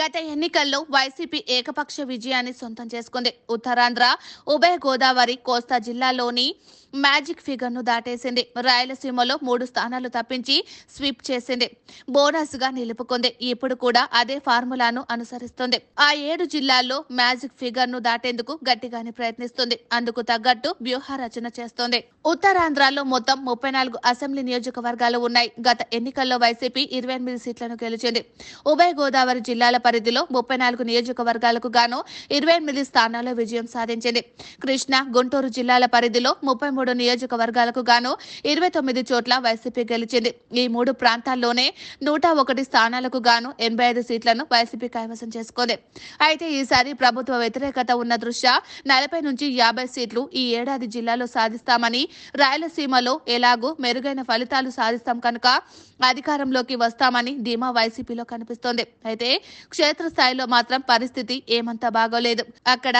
గత ఎన్నికల్లో వైసీపీ ఏకపక్ష విజయాన్ని సొంతం చేసుకుంది ఉత్తరాంధ్ర ఉభయ గోదావరి కోస్తా జిల్లాలోని మ్యాజిక్ ఫిగర్ను దాటేసింది రాయలసీమలో మూడు స్థానాలు తప్పించి స్వీప్ చేసింది బోనస్గా నిలుపుకుంది ఇప్పుడు కూడా అదే ఫార్ములాను అనుసరిస్తుంది ఆ ఏడు జిల్లాల్లో మ్యాజిక్ ఫిగర్ను దాటేందుకు గట్టిగానే ప్రయత్నిస్తుంది అందుకు తగ్గట్టు వ్యూహ రచన చేస్తోంది ఉత్తరాంధ్రలో మొత్తం ముప్పై నాలుగు అసెంబ్లీ నియోజకవర్గాలు ఉన్నాయి గత ఎన్నికల్లో వైసీపీ ఇరవై ఎనిమిది సీట్లను గెలిచింది ఉభయ గోదావరి జిల్లాల పరిధిలో ముప్పై నాలుగు నియోజకవర్గాలకు గాను ఇరవై ఎనిమిది స్థానాల్లో విజయం సాధించింది కృష్ణా గుంటూరు జిల్లాల పరిధిలో ముప్పై మూడు పదమూడు నియోజకవర్గాలకు గాను ఇరవై తొమ్మిది చోట్ల వైసీపీ గెలిచింది ఈ మూడు ప్రాంతాల్లోనే నూట ఒకటి స్థానాలకు గాను ఎనభై ఐదు సీట్లను వైసీపీ కైవసం చేసుకుంది అయితే ఈసారి ప్రభుత్వ వ్యతిరేకత ఉన్న దృష్ట్యా నలభై నుంచి యాభై సీట్లు ఈ ఏడాది జిల్లాలో సాధిస్తామని రాయలసీమలో ఎలాగూ మెరుగైన ఫలితాలు సాధిస్తాం కనుక అధికారంలోకి వస్తామని ధీమా వైసీపీలో కనిపిస్తోంది అయితే క్షేత్రస్థాయిలో మాత్రం పరిస్థితి ఏమంత బాగోలేదు అక్కడ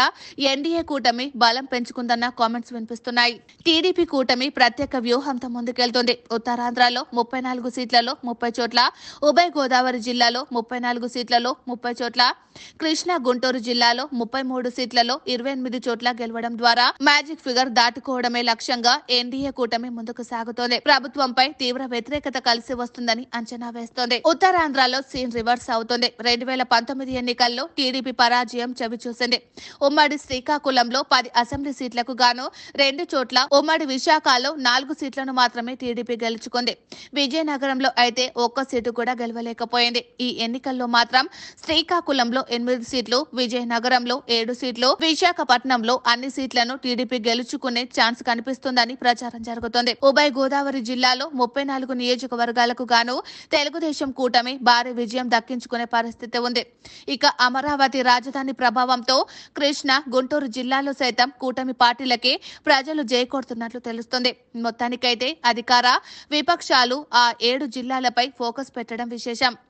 ఎన్డీఏ కూటమి బలం పెంచుకుందన్న కామెంట్స్ వినిపిస్తున్నాయి టీడీపీ కూటమి ప్రత్యేక వ్యూహంతో ముందుకెళ్తుంది ఉత్తరాంధ్రలో ముప్పై నాలుగు సీట్లలో ముప్పై చోట్ల ఉభయ గోదావరి జిల్లాలో ముప్పై నాలుగు సీట్లలో ముప్పై చోట్ల కృష్ణా గుంటూరు జిల్లాలో ముప్పై మూడు సీట్లలో ఇరవై ఎనిమిది చోట్ల గెలవడం ద్వారా మ్యాజిక్ ఫిగర్ దాటుకోవడమే లక్ష్యంగా ఎన్డీఏ కూటమి ముందుకు సాగుతోంది ప్రభుత్వంపై తీవ్ర వ్యతిరేకత కలిసి వస్తుందని అంచనా వేస్తోంది ఉత్తరాంధ్రలో సీన్ రివర్స్ అవుతోంది రెండు వేల పంతొమ్మిది ఎన్నికల్లో టీడీపీ పరాజయం చవిచూసింది ఉమ్మడి శ్రీకాకుళంలో పది అసెంబ్లీ సీట్లకు గాను రెండు చోట్ల ఉమ్మడి విశాఖలో నాలుగు సీట్లను మాత్రమే టీడీపీ గెలుచుకుంది విజయనగరంలో అయితే ఒక్క సీటు కూడా గెలవలేకపోయింది ఈ ఎన్నికల్లో మాత్రం శ్రీకాకుళంలో ఎనిమిది సీట్లు విజయనగరంలో ఏడు సీట్లు విశాఖపట్నంలో అన్ని సీట్లను టీడీపీ గెలుచుకునే ఛాన్స్ కనిపిస్తుందని ప్రచారం జరుగుతుంది ఉభయ గోదావరి జిల్లాలో ముప్పై నాలుగు నియోజకవర్గాలకు గాను తెలుగుదేశం కూటమి భారీ విజయం దక్కించుకునే పరిస్థితి ఉంది ఇక అమరావతి రాజధాని ప్రభావంతో కృష్ణ గుంటూరు జిల్లాలో సైతం కూటమి పార్టీలకి ప్రజలు జయకోట కోరుతున్నట్లు తెలుస్తుంది మొత్తానికైతే అధికార విపక్షాలు ఆ ఏడు జిల్లాలపై ఫోకస్ పెట్టడం విశేషం